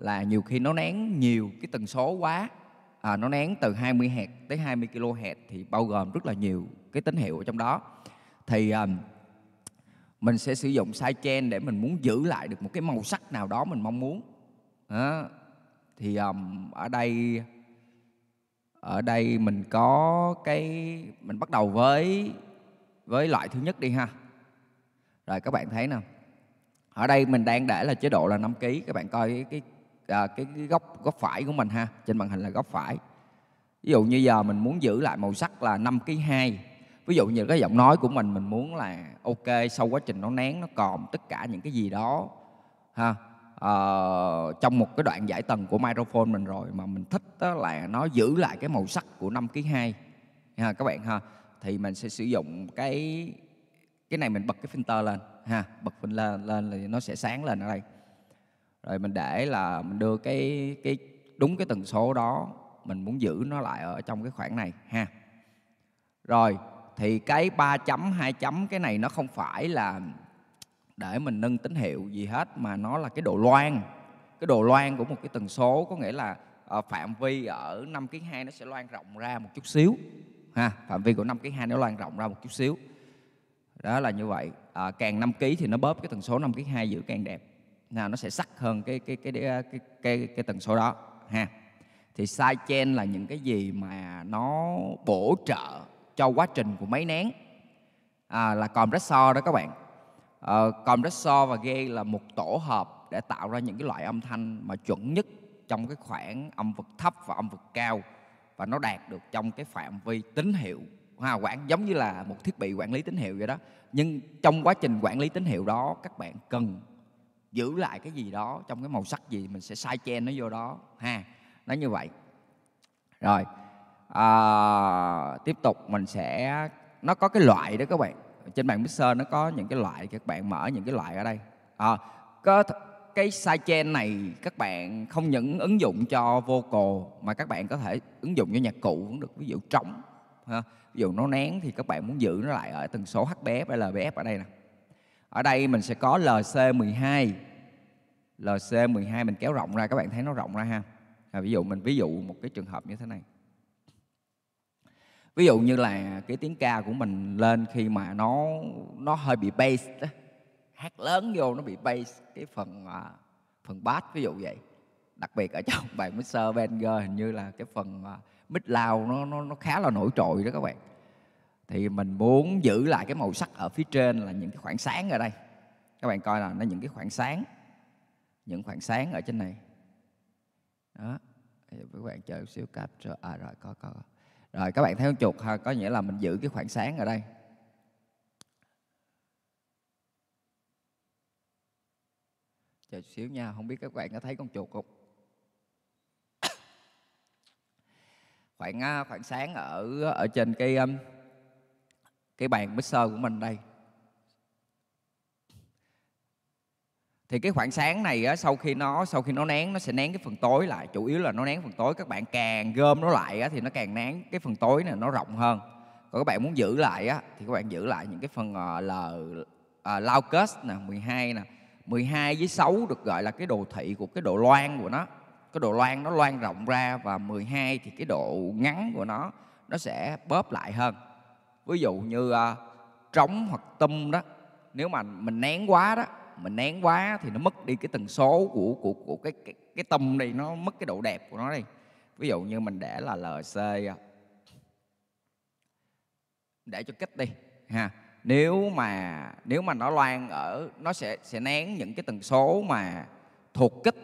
là nhiều khi nó nén nhiều cái tần số quá à, nó nén từ 20 Hz tới 20 kHz thì bao gồm rất là nhiều cái tín hiệu ở trong đó thì um, mình sẽ sử dụng sidechain để mình muốn giữ lại được một cái màu sắc nào đó mình mong muốn à, thì um, ở đây ở đây mình có cái mình bắt đầu với với loại thứ nhất đi ha rồi các bạn thấy nè ở đây mình đang để là chế độ là 5 kg các bạn coi cái à, cái, góc góc phải của mình ha trên màn hình là góc phải ví dụ như giờ mình muốn giữ lại màu sắc là 5 ký 2 ví dụ như cái giọng nói của mình mình muốn là ok sau quá trình nó nén nó còn tất cả những cái gì đó ha uh, trong một cái đoạn giải tầng của microphone mình rồi mà mình thích đó là nó giữ lại cái màu sắc của 5 ký 2 ha các bạn ha thì mình sẽ sử dụng cái cái này mình bật cái filter lên ha bật filter lên, lên là nó sẽ sáng lên ở đây rồi mình để là mình đưa cái cái đúng cái tần số đó mình muốn giữ nó lại ở trong cái khoảng này ha rồi thì cái 3 chấm 2 chấm cái này nó không phải là để mình nâng tín hiệu gì hết mà nó là cái độ loan cái độ loan của một cái tần số có nghĩa là ờ, phạm vi ở 5 ký 2 nó sẽ loan rộng ra một chút xíu ha phạm vi của 5 ký 2 nó loan rộng ra một chút xíu đó là như vậy à, càng 5 ký thì nó bóp cái tần số 5 ký 2 giữ càng đẹp nào nó sẽ sắc hơn cái cái cái cái cái, cái, cái tần số đó ha thì side chain là những cái gì mà nó bổ trợ cho quá trình của máy nén à, là compressor đó các bạn à, compressor và gate là một tổ hợp để tạo ra những cái loại âm thanh mà chuẩn nhất trong cái khoảng âm vực thấp và âm vực cao và nó đạt được trong cái phạm vi tín hiệu ha, quản giống như là một thiết bị quản lý tín hiệu vậy đó nhưng trong quá trình quản lý tín hiệu đó các bạn cần giữ lại cái gì đó trong cái màu sắc gì mình sẽ sai chen nó vô đó ha nó như vậy rồi à, tiếp tục mình sẽ nó có cái loại đó các bạn trên bàn mixer nó có những cái loại các bạn mở những cái loại ở đây à, có cái sidechain này các bạn không những ứng dụng cho vocal mà các bạn có thể ứng dụng cho nhạc cụ cũng được ví dụ trống ha. ví dụ nó nén thì các bạn muốn giữ nó lại ở tần số HBF LBF ở đây nè ở đây mình sẽ có LC12. LC12 mình kéo rộng ra các bạn thấy nó rộng ra ha. À, ví dụ mình ví dụ một cái trường hợp như thế này. Ví dụ như là cái tiếng ca của mình lên khi mà nó nó hơi bị bass đó. Hát lớn vô nó bị bass cái phần à, phần bass ví dụ vậy. Đặc biệt ở trong bài Mr. Banger hình như là cái phần à, mid lao nó nó nó khá là nổi trội đó các bạn thì mình muốn giữ lại cái màu sắc ở phía trên là những cái khoảng sáng ở đây các bạn coi là nó những cái khoảng sáng những khoảng sáng ở trên này đó các bạn chờ xíu cáp rồi à rồi có có rồi các bạn thấy con chuột ha có nghĩa là mình giữ cái khoảng sáng ở đây chờ xíu nha không biết các bạn có thấy con chuột không khoảng à, khoảng sáng ở ở trên cái um, cái bàn mixer của mình đây thì cái khoảng sáng này á, sau khi nó sau khi nó nén nó sẽ nén cái phần tối lại chủ yếu là nó nén phần tối các bạn càng gom nó lại á, thì nó càng nén cái phần tối này nó rộng hơn còn các bạn muốn giữ lại á, thì các bạn giữ lại những cái phần uh, ờ, là uh, ờ, Laucus nè 12 nè 12 với 6 được gọi là cái đồ thị của cái độ loan của nó cái độ loan nó loan rộng ra và 12 thì cái độ ngắn của nó nó sẽ bóp lại hơn ví dụ như à, trống hoặc tâm đó nếu mà mình nén quá đó mình nén quá thì nó mất đi cái tần số của của của cái cái, cái tâm đi nó mất cái độ đẹp của nó đi ví dụ như mình để là lc à, để cho kích đi ha nếu mà nếu mà nó loan ở nó sẽ sẽ nén những cái tần số mà thuộc kích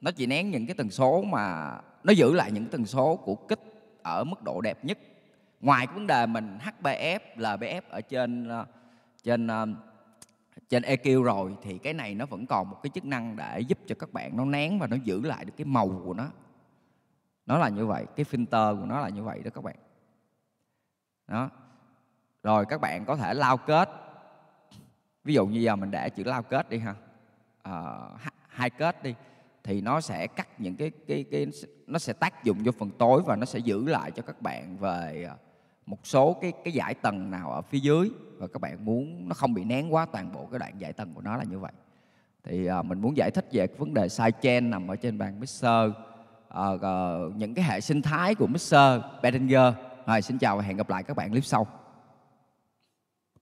nó chỉ nén những cái tần số mà nó giữ lại những tần số của kích ở mức độ đẹp nhất ngoài cái vấn đề mình HBF, LBF ở trên ờ, trên ờ, trên EQ rồi thì cái này nó vẫn còn một cái chức năng để giúp cho các bạn nó nén và nó giữ lại được cái màu của nó. Nó là như vậy, cái filter của nó là như vậy đó các bạn. Đó. Rồi các bạn có thể lao kết. Ví dụ như giờ mình để chữ lao kết đi ha. À, hai kết đi thì nó sẽ cắt những cái cái cái nó sẽ tác dụng vô phần tối và nó sẽ giữ lại cho các bạn về một số cái cái giải tầng nào ở phía dưới và các bạn muốn nó không bị nén quá toàn bộ cái đoạn giải tầng của nó là như vậy thì à, mình muốn giải thích về cái vấn đề sidechain nằm ở trên bàn mixer à, à, những cái hệ sinh thái của mixer Behringer rồi xin chào và hẹn gặp lại các bạn clip sau